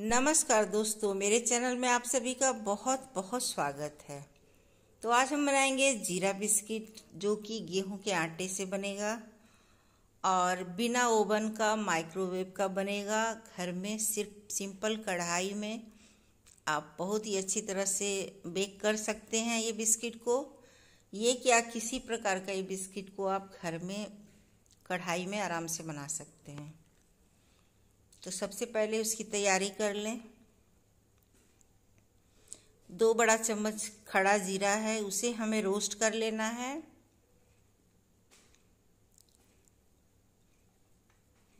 नमस्कार दोस्तों मेरे चैनल में आप सभी का बहुत बहुत स्वागत है तो आज हम बनाएंगे जीरा बिस्किट जो कि गेहूं के आटे से बनेगा और बिना ओवन का माइक्रोवेव का बनेगा घर में सिर्फ सिंपल कढ़ाई में आप बहुत ही अच्छी तरह से बेक कर सकते हैं ये बिस्किट को ये क्या किसी प्रकार का ये बिस्किट को आप घर में कढ़ाई में आराम से बना सकते हैं तो सबसे पहले उसकी तैयारी कर लें दो बड़ा चम्मच खड़ा जीरा है उसे हमें रोस्ट कर लेना है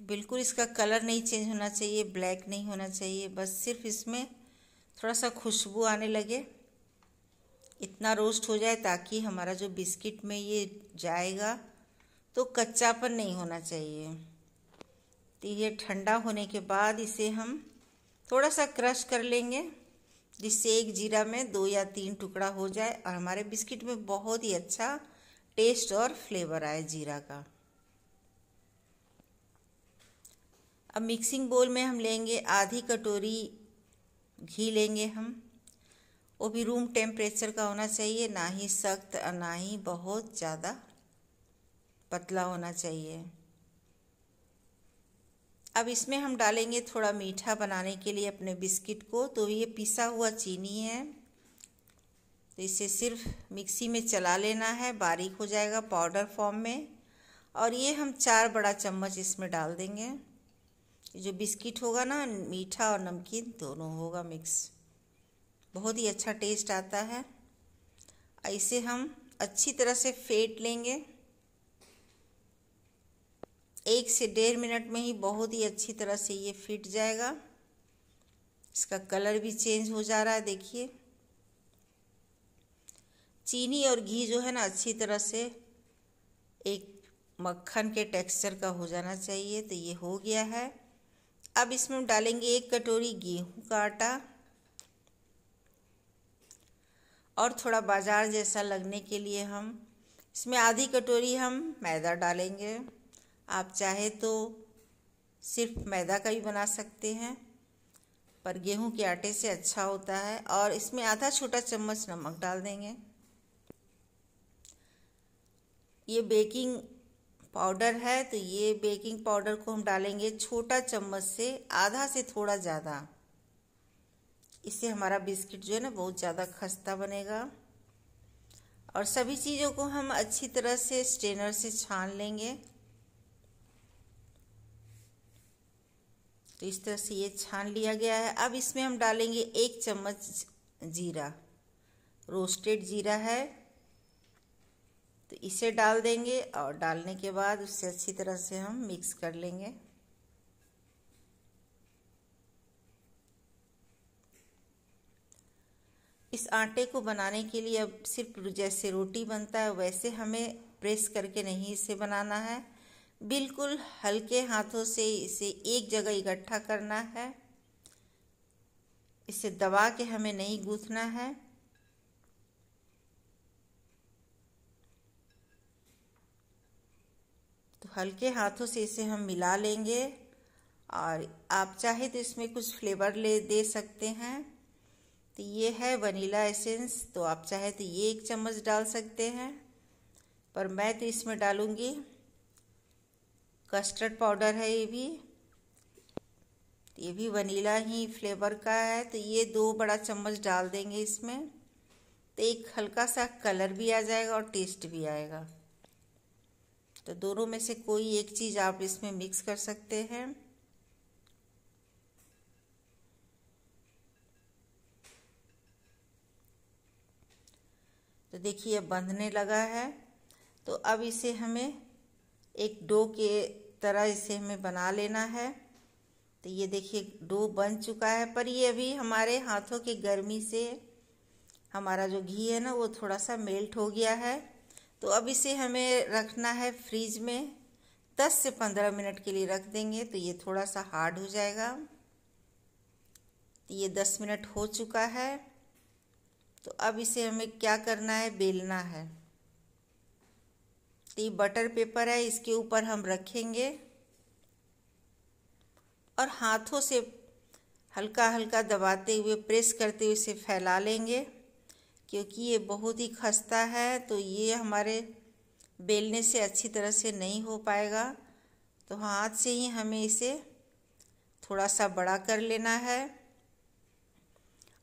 बिल्कुल इसका कलर नहीं चेंज होना चाहिए ब्लैक नहीं होना चाहिए बस सिर्फ इसमें थोड़ा सा खुशबू आने लगे इतना रोस्ट हो जाए ताकि हमारा जो बिस्किट में ये जाएगा तो कच्चापन नहीं होना चाहिए तो ये ठंडा होने के बाद इसे हम थोड़ा सा क्रश कर लेंगे जिससे एक जीरा में दो या तीन टुकड़ा हो जाए और हमारे बिस्किट में बहुत ही अच्छा टेस्ट और फ्लेवर आए जीरा का अब मिक्सिंग बोल में हम लेंगे आधी कटोरी घी लेंगे हम वो भी रूम टेम्परेचर का होना चाहिए ना ही सख्त और ना ही बहुत ज़्यादा पतला होना चाहिए अब इसमें हम डालेंगे थोड़ा मीठा बनाने के लिए अपने बिस्किट को तो ये पिसा हुआ चीनी है तो इसे सिर्फ मिक्सी में चला लेना है बारीक हो जाएगा पाउडर फॉर्म में और ये हम चार बड़ा चम्मच इसमें डाल देंगे जो बिस्किट होगा ना मीठा और नमकीन दोनों होगा मिक्स बहुत ही अच्छा टेस्ट आता है इसे हम अच्छी तरह से फेंट लेंगे एक से डेढ़ मिनट में ही बहुत ही अच्छी तरह से ये फिट जाएगा इसका कलर भी चेंज हो जा रहा है देखिए चीनी और घी जो है ना अच्छी तरह से एक मक्खन के टेक्सचर का हो जाना चाहिए तो ये हो गया है अब इसमें हम डालेंगे एक कटोरी गेहूं का आटा और थोड़ा बाजार जैसा लगने के लिए हम इसमें आधी कटोरी हम मैदा डालेंगे आप चाहे तो सिर्फ मैदा का भी बना सकते हैं पर गेहूं के आटे से अच्छा होता है और इसमें आधा छोटा चम्मच नमक डाल देंगे ये बेकिंग पाउडर है तो ये बेकिंग पाउडर को हम डालेंगे छोटा चम्मच से आधा से थोड़ा ज़्यादा इससे हमारा बिस्किट जो है ना बहुत ज़्यादा खस्ता बनेगा और सभी चीज़ों को हम अच्छी तरह से स्ट्रेनर से छान लेंगे तो इस तरह से ये छान लिया गया है अब इसमें हम डालेंगे एक चम्मच जीरा रोस्टेड जीरा है तो इसे डाल देंगे और डालने के बाद उससे अच्छी तरह से हम मिक्स कर लेंगे इस आटे को बनाने के लिए अब सिर्फ जैसे रोटी बनता है वैसे हमें प्रेस करके नहीं इसे बनाना है बिल्कुल हल्के हाथों से इसे एक जगह इकट्ठा करना है इसे दबा के हमें नहीं गूंथना है तो हल्के हाथों से इसे हम मिला लेंगे और आप चाहे तो इसमें कुछ फ्लेवर ले दे सकते हैं तो ये है वनीला एसेंस तो आप चाहे तो ये एक चम्मच डाल सकते हैं पर मैं तो इसमें डालूँगी कस्टर्ड पाउडर है ये भी ये भी वनीला ही फ्लेवर का है तो ये दो बड़ा चम्मच डाल देंगे इसमें तो एक हल्का सा कलर भी आ जाएगा और टेस्ट भी आएगा तो दोनों में से कोई एक चीज़ आप इसमें मिक्स कर सकते हैं तो देखिए बंधने लगा है तो अब इसे हमें एक डो के तरह इसे हमें बना लेना है तो ये देखिए डो बन चुका है पर ये अभी हमारे हाथों की गर्मी से हमारा जो घी है ना वो थोड़ा सा मेल्ट हो गया है तो अब इसे हमें रखना है फ्रिज में 10 से 15 मिनट के लिए रख देंगे तो ये थोड़ा सा हार्ड हो जाएगा तो ये 10 मिनट हो चुका है तो अब इसे हमें क्या करना है बेलना है तो ये बटर पेपर है इसके ऊपर हम रखेंगे और हाथों से हल्का हल्का दबाते हुए प्रेस करते हुए इसे फैला लेंगे क्योंकि ये बहुत ही खस्ता है तो ये हमारे बेलने से अच्छी तरह से नहीं हो पाएगा तो हाथ से ही हमें इसे थोड़ा सा बड़ा कर लेना है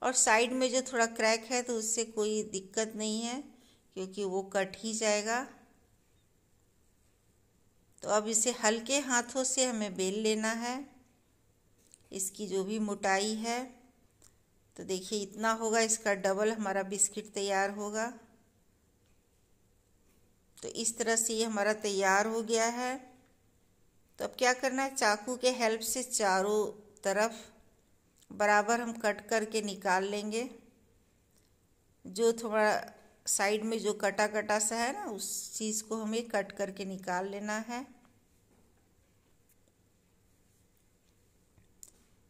और साइड में जो थोड़ा क्रैक है तो उससे कोई दिक्कत नहीं है क्योंकि वो कट ही जाएगा तो अब इसे हल्के हाथों से हमें बेल लेना है इसकी जो भी मोटाई है तो देखिए इतना होगा इसका डबल हमारा बिस्किट तैयार होगा तो इस तरह से ये हमारा तैयार हो गया है तो अब क्या करना है चाकू के हेल्प से चारों तरफ बराबर हम कट करके निकाल लेंगे जो थोड़ा साइड में जो कटा कटा सा है ना उस चीज़ को हमें कट करके निकाल लेना है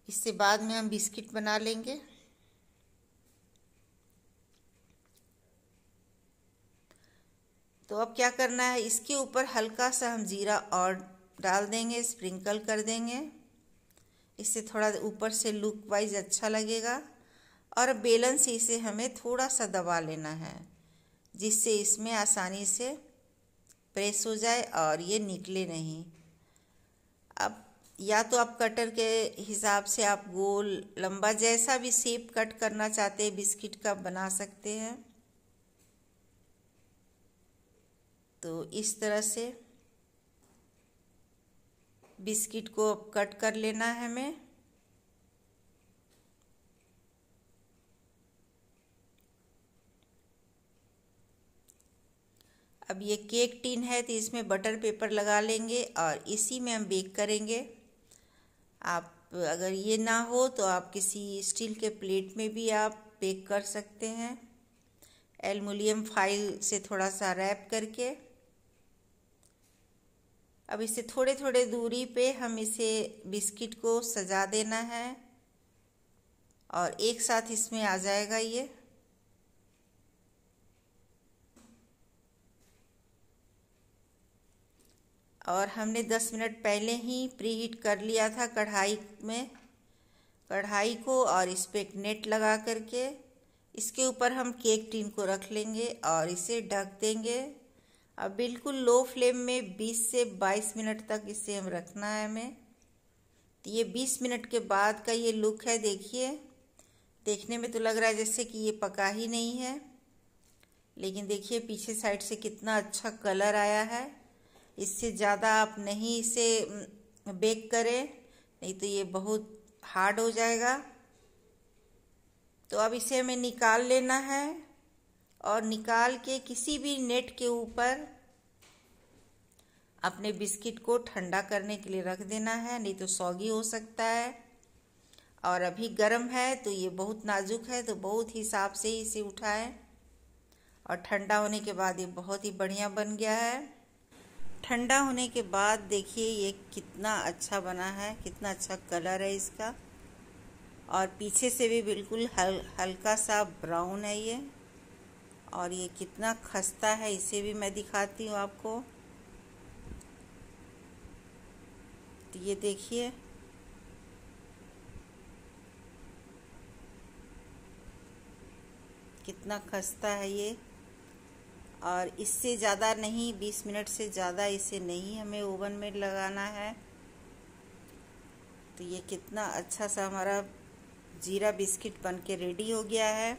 इससे बाद में हम बिस्किट बना लेंगे तो अब क्या करना है इसके ऊपर हल्का सा हम जीरा और डाल देंगे स्प्रिंकल कर देंगे इससे थोड़ा ऊपर से लुक वाइज अच्छा लगेगा और बेलन से इसे हमें थोड़ा सा दबा लेना है जिससे इसमें आसानी से प्रेस हो जाए और ये निकले नहीं अब या तो आप कटर के हिसाब से आप गोल लंबा जैसा भी शेप कट करना चाहते हैं बिस्किट का बना सकते हैं तो इस तरह से बिस्किट को कट कर लेना है हमें अब ये केक टिन है तो इसमें बटर पेपर लगा लेंगे और इसी में हम बेक करेंगे आप अगर ये ना हो तो आप किसी स्टील के प्लेट में भी आप बेक कर सकते हैं एलमोनियम फाइल से थोड़ा सा रैप करके अब इसे थोड़े थोड़े दूरी पे हम इसे बिस्किट को सजा देना है और एक साथ इसमें आ जाएगा ये और हमने 10 मिनट पहले ही प्री हीट कर लिया था कढ़ाई में कढ़ाई को और इस पर एक नेट लगा करके इसके ऊपर हम केक टीन को रख लेंगे और इसे ढक देंगे अब बिल्कुल लो फ्लेम में 20 से 22 मिनट तक इसे हम रखना है हमें तो ये 20 मिनट के बाद का ये लुक है देखिए देखने में तो लग रहा है जैसे कि ये पका ही नहीं है लेकिन देखिए पीछे साइड से कितना अच्छा कलर आया है इससे ज़्यादा आप नहीं इसे बेक करें नहीं तो ये बहुत हार्ड हो जाएगा तो अब इसे हमें निकाल लेना है और निकाल के किसी भी नेट के ऊपर अपने बिस्किट को ठंडा करने के लिए रख देना है नहीं तो सौगी हो सकता है और अभी गर्म है तो ये बहुत नाजुक है तो बहुत हिसाब से ही इसे उठाएं और ठंडा होने के बाद ये बहुत ही बढ़िया बन गया है ठंडा होने के बाद देखिए ये कितना अच्छा बना है कितना अच्छा कलर है इसका और पीछे से भी बिल्कुल हल हल्का सा ब्राउन है ये और ये कितना खस्ता है इसे भी मैं दिखाती हूँ आपको तो ये देखिए कितना खस्ता है ये और इससे ज़्यादा नहीं बीस मिनट से ज़्यादा इसे नहीं हमें ओवन में लगाना है तो ये कितना अच्छा सा हमारा जीरा बिस्किट बन के रेडी हो गया है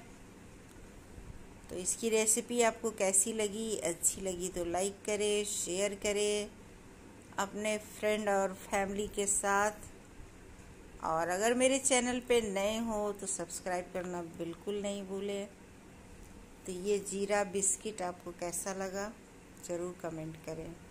तो इसकी रेसिपी आपको कैसी लगी अच्छी लगी तो लाइक करें शेयर करें अपने फ्रेंड और फैमिली के साथ और अगर मेरे चैनल पे नए हो तो सब्सक्राइब करना बिल्कुल नहीं भूलें तो ये जीरा बिस्किट आपको कैसा लगा ज़रूर कमेंट करें